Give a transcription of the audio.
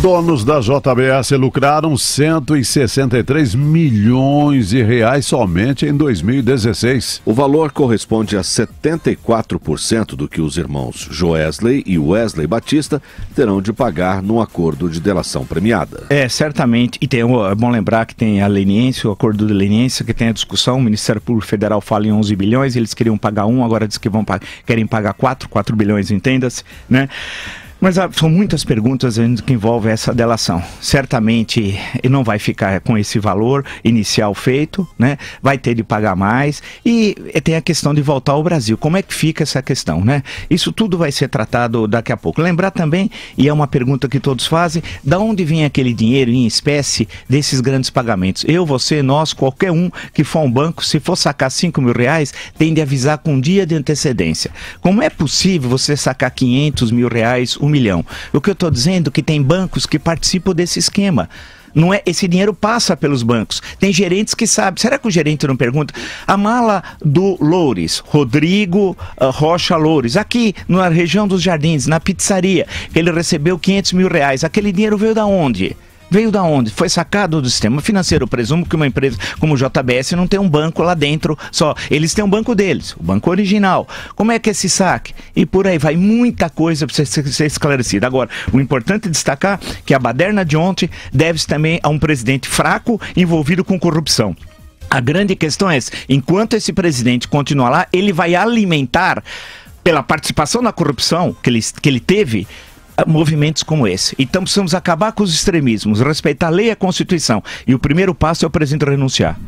Donos da JBS lucraram 163 milhões de reais somente em 2016. O valor corresponde a 74% do que os irmãos Joesley e Wesley Batista terão de pagar num acordo de delação premiada. É, certamente. E tem, é bom lembrar que tem a leniência, o acordo de leniência, que tem a discussão. O Ministério Público Federal fala em 11 bilhões, eles queriam pagar um, agora diz que vão, querem pagar 4, 4 bilhões, entenda-se, né? Mas ah, são muitas perguntas que envolvem essa delação. Certamente ele não vai ficar com esse valor inicial feito, né? Vai ter de pagar mais e tem a questão de voltar ao Brasil. Como é que fica essa questão, né? Isso tudo vai ser tratado daqui a pouco. Lembrar também, e é uma pergunta que todos fazem, da onde vem aquele dinheiro em espécie desses grandes pagamentos? Eu, você, nós, qualquer um que for a um banco, se for sacar 5 mil reais, tem de avisar com um dia de antecedência. Como é possível você sacar 500 mil reais, um milhão. O que eu estou dizendo é que tem bancos que participam desse esquema. Não é, esse dinheiro passa pelos bancos. Tem gerentes que sabem. Será que o gerente não pergunta? A mala do Loures, Rodrigo uh, Rocha Loures, aqui na região dos Jardins, na pizzaria, ele recebeu 500 mil reais. Aquele dinheiro veio da onde? Veio da onde? Foi sacado do sistema financeiro. Eu presumo que uma empresa como o JBS não tem um banco lá dentro só. Eles têm um banco deles, o banco original. Como é que é esse saque? E por aí vai muita coisa para ser, ser esclarecida. Agora, o importante é destacar que a baderna de ontem deve-se também a um presidente fraco envolvido com corrupção. A grande questão é: enquanto esse presidente continuar lá, ele vai alimentar pela participação na corrupção que ele, que ele teve movimentos como esse. Então precisamos acabar com os extremismos, respeitar a lei e a Constituição. E o primeiro passo é o presidente renunciar.